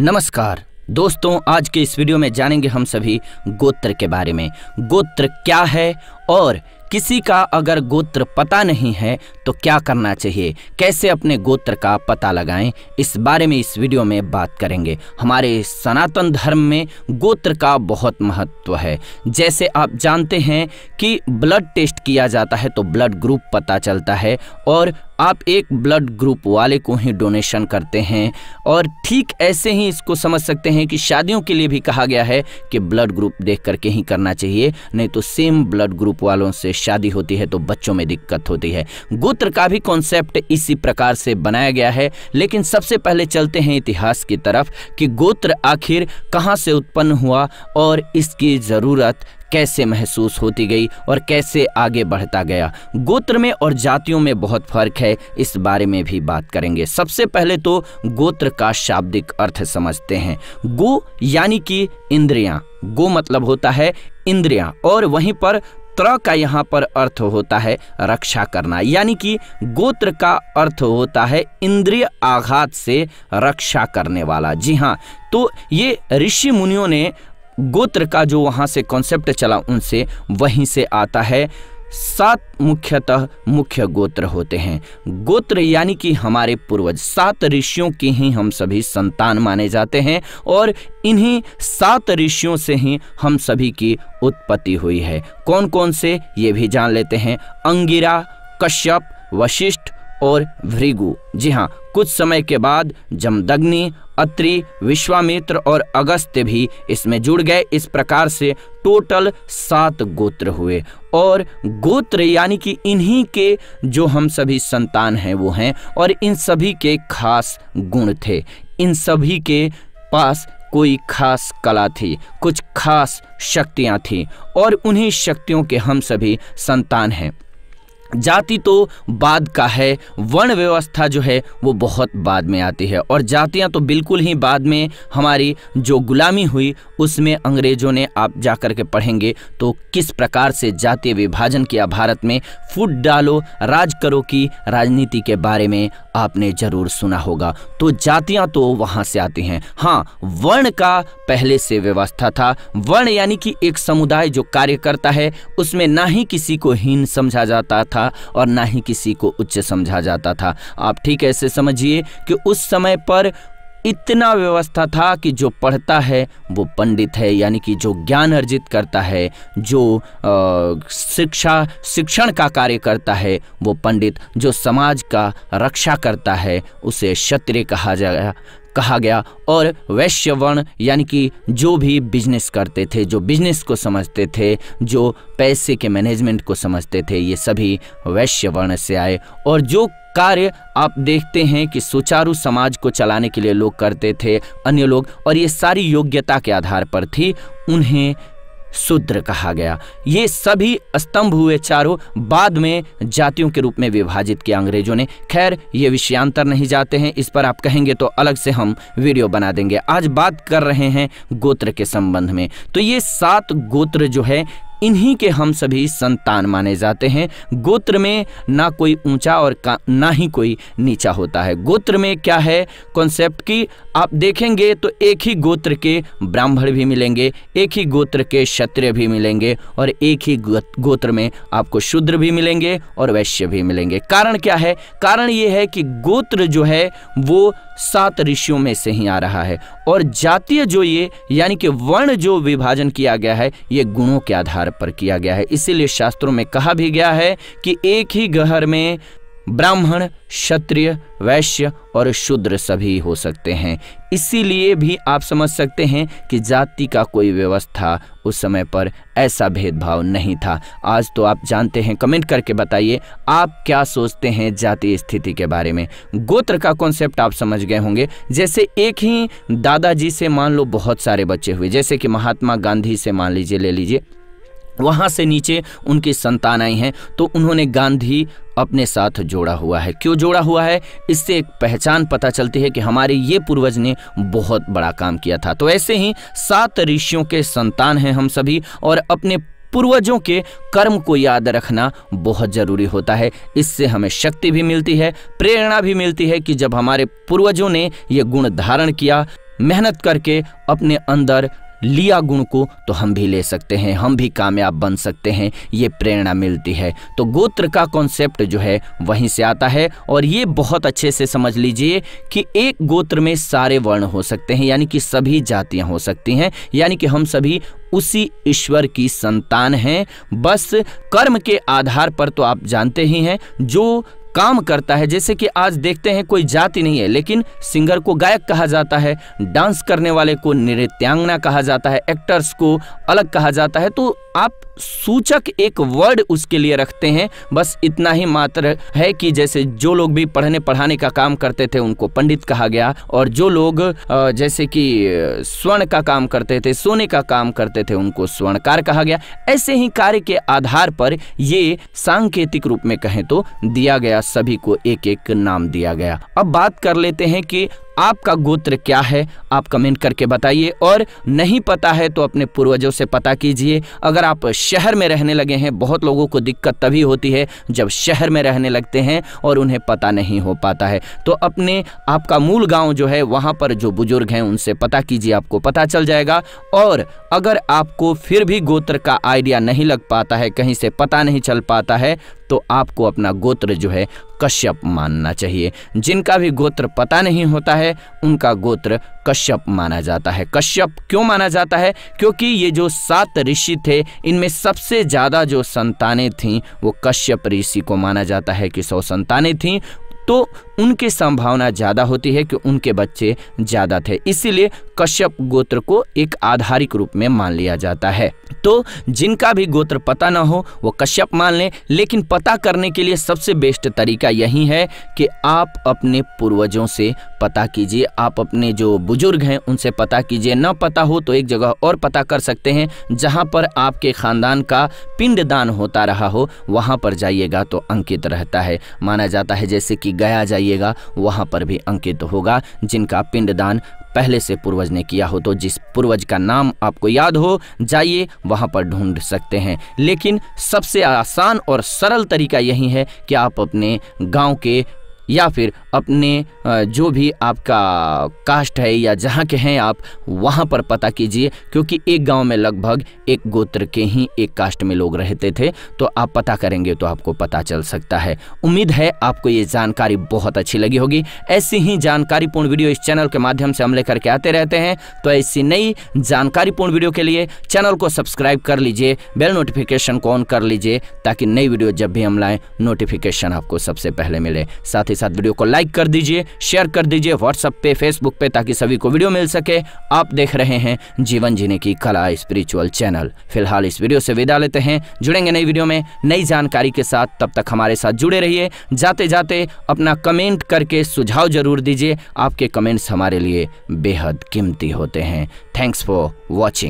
नमस्कार दोस्तों आज के इस वीडियो में जानेंगे हम सभी गोत्र के बारे में गोत्र क्या है और किसी का अगर गोत्र पता नहीं है तो क्या करना चाहिए कैसे अपने गोत्र का पता लगाएं इस बारे में इस वीडियो में बात करेंगे हमारे सनातन धर्म में गोत्र का बहुत महत्व है जैसे आप जानते हैं कि ब्लड टेस्ट किया जाता है तो ब्लड ग्रुप पता चलता है और आप एक ब्लड ग्रुप वाले को ही डोनेशन करते हैं और ठीक ऐसे ही इसको समझ सकते हैं कि शादियों के लिए भी कहा गया है कि ब्लड ग्रुप देख करके ही करना चाहिए नहीं तो सेम ब्लड ग्रुप वालों से शादी होती है तो बच्चों में दिक्कत होती है गोत्र का भी कॉन्सेप्ट इसी प्रकार से बनाया गया है लेकिन सबसे पहले चलते हैं इतिहास की तरफ कि गोत्र आखिर कहाँ से उत्पन्न हुआ और इसकी ज़रूरत कैसे महसूस होती गई और कैसे आगे बढ़ता गया गोत्र में और जातियों में बहुत फर्क है इस बारे में भी बात करेंगे सबसे पहले तो गोत्र का शाब्दिक अर्थ समझते हैं गो यानी कि इंद्रियां गो मतलब होता है इंद्रियां और वहीं पर त्र का यहाँ पर अर्थ होता है रक्षा करना यानी कि गोत्र का अर्थ होता है इंद्रिय आघात से रक्षा करने वाला जी हाँ तो ये ऋषि मुनियों ने गोत्र का जो वहाँ से कॉन्सेप्ट चला उनसे वहीं से आता है सात मुख्यतः मुख्य गोत्र होते हैं गोत्र यानी कि हमारे पूर्वज सात ऋषियों की ही हम सभी संतान माने जाते हैं और इन्हीं सात ऋषियों से ही हम सभी की उत्पत्ति हुई है कौन कौन से ये भी जान लेते हैं अंगिरा कश्यप वशिष्ठ और भृगु जी हाँ कुछ समय के बाद जमदग्नि अत्रि विश्वामित्र और अगस्त्य भी इसमें जुड़ गए इस प्रकार से टोटल सात गोत्र हुए और गोत्र यानी कि इन्हीं के जो हम सभी संतान हैं वो हैं और इन सभी के खास गुण थे इन सभी के पास कोई खास कला थी कुछ खास शक्तियाँ थीं और उन्हीं शक्तियों के हम सभी संतान हैं जाति तो बाद का है वर्ण व्यवस्था जो है वो बहुत बाद में आती है और जातियां तो बिल्कुल ही बाद में हमारी जो गुलामी हुई उसमें अंग्रेजों ने आप जा के पढ़ेंगे तो किस प्रकार से जातीय विभाजन किया भारत में फूट डालो राज करो की राजनीति के बारे में आपने जरूर सुना होगा तो जातियां तो वहां से आती हैं हाँ वर्ण का पहले से व्यवस्था था वर्ण यानी कि एक समुदाय जो कार्य करता है उसमें ना ही किसी को हीन समझा जाता था और ना ही किसी को उच्च समझा जाता था आप ठीक ऐसे समझिए कि उस समय पर इतना व्यवस्था था कि जो पढ़ता है वो पंडित है यानी कि जो ज्ञान अर्जित करता है जो शिक्षा शिक्षण का कार्य करता है वो पंडित जो समाज का रक्षा करता है उसे क्षत्रिय कहा जाएगा कहा गया और वैश्य वर्ण यानी कि जो भी बिजनेस करते थे जो बिजनेस को समझते थे जो पैसे के मैनेजमेंट को समझते थे ये सभी वैश्य वर्ण से आए और जो कार्य आप देखते हैं कि सुचारू समाज को चलाने के लिए लोग करते थे अन्य लोग और ये सारी योग्यता के आधार पर थी उन्हें शूद्र कहा गया ये सभी स्तंभ हुए चारों बाद में जातियों के रूप में विभाजित किया अंग्रेजों ने खैर ये विषयांतर नहीं जाते हैं इस पर आप कहेंगे तो अलग से हम वीडियो बना देंगे आज बात कर रहे हैं गोत्र के संबंध में तो ये सात गोत्र जो है इन्हीं के हम सभी संतान माने जाते हैं गोत्र में ना कोई ऊंचा और ना ही कोई नीचा होता है गोत्र में क्या है कॉन्सेप्ट की आप देखेंगे तो एक ही गोत्र के ब्राह्मण भी मिलेंगे एक ही गोत्र के क्षत्रिय भी मिलेंगे और एक ही गोत्र में आपको शूद्र भी मिलेंगे और वैश्य भी मिलेंगे कारण क्या है कारण ये है कि गोत्र जो है वो सात ऋषियों में से ही आ रहा है और जातीय जो ये यानी कि वर्ण जो विभाजन किया गया है ये गुणों के आधार पर किया गया है इसीलिए शास्त्रों में कहा भी गया है कि एक ही घर में ब्राह्मण क्षत्रिय वैश्य और शूद्र सभी हो सकते हैं इसीलिए भी आप समझ सकते हैं कि जाति का कोई व्यवस्था उस समय पर ऐसा भेदभाव नहीं था आज तो आप जानते हैं कमेंट करके बताइए आप क्या सोचते हैं जाति स्थिति के बारे में गोत्र का कॉन्सेप्ट आप समझ गए होंगे जैसे एक ही दादाजी से मान लो बहुत सारे बच्चे हुए जैसे कि महात्मा गांधी से मान लीजिए ले लीजिए वहाँ से नीचे उनकी संतान आई हैं तो उन्होंने गांधी अपने साथ जोड़ा हुआ है क्यों जोड़ा हुआ है इससे एक पहचान पता चलती है कि हमारे ये पूर्वज ने बहुत बड़ा काम किया था तो ऐसे ही सात ऋषियों के संतान हैं हम सभी और अपने पूर्वजों के कर्म को याद रखना बहुत ज़रूरी होता है इससे हमें शक्ति भी मिलती है प्रेरणा भी मिलती है कि जब हमारे पूर्वजों ने ये गुण धारण किया मेहनत करके अपने अंदर लिया गुण को तो हम भी ले सकते हैं हम भी कामयाब बन सकते हैं ये प्रेरणा मिलती है तो गोत्र का कॉन्सेप्ट जो है वहीं से आता है और ये बहुत अच्छे से समझ लीजिए कि एक गोत्र में सारे वर्ण हो सकते हैं यानी कि सभी जातियां हो सकती हैं यानी कि हम सभी उसी ईश्वर की संतान हैं बस कर्म के आधार पर तो आप जानते ही हैं जो काम करता है जैसे कि आज देखते हैं कोई जाति नहीं है लेकिन सिंगर को गायक कहा जाता है डांस करने वाले को नृत्यांगना कहा जाता है एक्टर्स को अलग कहा जाता है तो आप सूचक एक वर्ड उसके लिए रखते हैं बस इतना ही मात्र है कि जैसे जो लोग भी पढ़ने पढ़ाने का काम करते थे उनको पंडित कहा गया और जो लोग जैसे कि स्वर्ण का काम करते थे सोने का काम करते थे उनको स्वर्णकार कहा गया ऐसे ही कार्य के आधार पर ये सांकेतिक रूप में कहें तो दिया गया सभी को एक एक नाम दिया गया अब बात कर लेते हैं कि आपका गोत्र क्या है आप कमेंट करके बताइए और नहीं पता है तो अपने पूर्वजों से पता कीजिए अगर आप शहर में रहने लगे हैं बहुत लोगों को दिक्कत तभी होती है जब शहर में रहने लगते हैं और उन्हें पता नहीं हो पाता है तो अपने आपका मूल गांव जो है वहां पर जो बुजुर्ग हैं उनसे पता कीजिए आपको पता चल जाएगा और अगर आपको फिर भी गोत्र का आइडिया नहीं लग पाता है कहीं से पता नहीं चल पाता है तो आपको अपना गोत्र जो है कश्यप मानना चाहिए जिनका भी गोत्र पता नहीं होता है उनका गोत्र कश्यप माना जाता है कश्यप क्यों माना जाता है क्योंकि ये जो सात ऋषि थे इनमें सबसे ज़्यादा जो संतानें थीं वो कश्यप ऋषि को माना जाता है कि सौ संतानें थीं तो उनकी संभावना ज़्यादा होती है कि उनके बच्चे ज़्यादा थे इसीलिए कश्यप गोत्र को एक आधारिक रूप में मान लिया जाता है तो जिनका भी गोत्र पता ना हो वो कश्यप मान लें लेकिन पता करने के लिए सबसे बेस्ट तरीका यही है कि आप अपने पूर्वजों से पता कीजिए आप अपने जो बुजुर्ग हैं उनसे पता कीजिए न पता हो तो एक जगह और पता कर सकते हैं जहाँ पर आपके ख़ानदान का पिंडदान होता रहा हो वहाँ पर जाइएगा तो अंकित रहता है माना जाता है जैसे कि गया जाइए करिएगा वहाँ पर भी अंकित होगा जिनका पिंडदान पहले से पूर्वज ने किया हो तो जिस पूर्वज का नाम आपको याद हो जाइए वहाँ पर ढूंढ सकते हैं लेकिन सबसे आसान और सरल तरीका यही है कि आप अपने गांव के या फिर अपने जो भी आपका कास्ट है या जहाँ के हैं आप वहाँ पर पता कीजिए क्योंकि एक गांव में लगभग एक गोत्र के ही एक कास्ट में लोग रहते थे तो आप पता करेंगे तो आपको पता चल सकता है उम्मीद है आपको ये जानकारी बहुत अच्छी लगी होगी ऐसी ही जानकारीपूर्ण वीडियो इस चैनल के माध्यम से हम लेकर के आते रहते हैं तो ऐसी नई जानकारीपूर्ण वीडियो के लिए चैनल को सब्सक्राइब कर लीजिए बेल नोटिफिकेशन को ऑन कर लीजिए ताकि नई वीडियो जब भी हम लाएँ नोटिफिकेशन आपको सबसे पहले मिले साथ ही साथ वीडियो को लाइक कर दीजिए शेयर कर दीजिए व्हाट्सअप पे फेसबुक पे ताकि सभी को वीडियो मिल सके आप देख रहे हैं जीवन जीने की कला स्पिरिचुअल चैनल फिलहाल इस वीडियो से विदा लेते हैं जुड़ेंगे नई वीडियो में नई जानकारी के साथ तब तक हमारे साथ जुड़े रहिए जाते जाते अपना कमेंट करके सुझाव जरूर दीजिए आपके कमेंट्स हमारे लिए बेहद कीमती होते हैं थैंक्स फॉर वॉचिंग